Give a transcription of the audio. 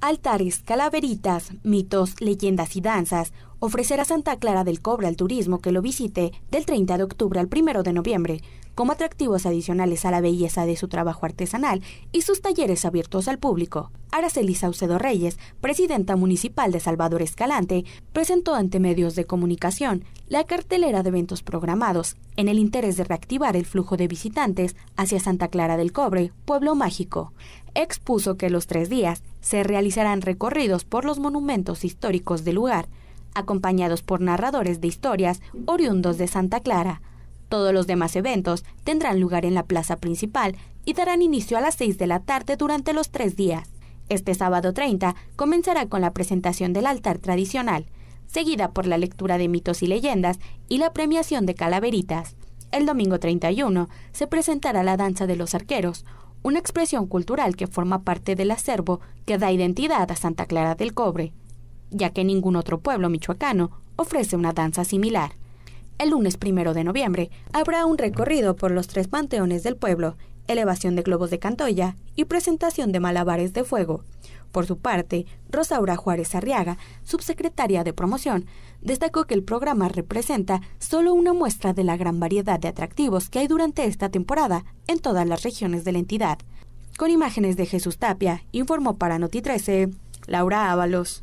altares, calaveritas, mitos, leyendas y danzas ofrecer a Santa Clara del Cobre al turismo que lo visite del 30 de octubre al 1 de noviembre, como atractivos adicionales a la belleza de su trabajo artesanal y sus talleres abiertos al público. Araceli Saucedo Reyes, presidenta municipal de Salvador Escalante, presentó ante medios de comunicación la cartelera de eventos programados en el interés de reactivar el flujo de visitantes hacia Santa Clara del Cobre, pueblo mágico. Expuso que los tres días se realizarán recorridos por los monumentos históricos del lugar, acompañados por narradores de historias oriundos de Santa Clara. Todos los demás eventos tendrán lugar en la plaza principal y darán inicio a las 6 de la tarde durante los tres días. Este sábado 30 comenzará con la presentación del altar tradicional, seguida por la lectura de mitos y leyendas y la premiación de calaveritas. El domingo 31 se presentará la danza de los arqueros, una expresión cultural que forma parte del acervo que da identidad a Santa Clara del Cobre ya que ningún otro pueblo michoacano ofrece una danza similar. El lunes primero de noviembre habrá un recorrido por los tres panteones del pueblo, elevación de globos de cantoya y presentación de malabares de fuego. Por su parte, Rosaura Juárez Arriaga, subsecretaria de promoción, destacó que el programa representa solo una muestra de la gran variedad de atractivos que hay durante esta temporada en todas las regiones de la entidad. Con imágenes de Jesús Tapia, informó para Noti 13, Laura Ábalos.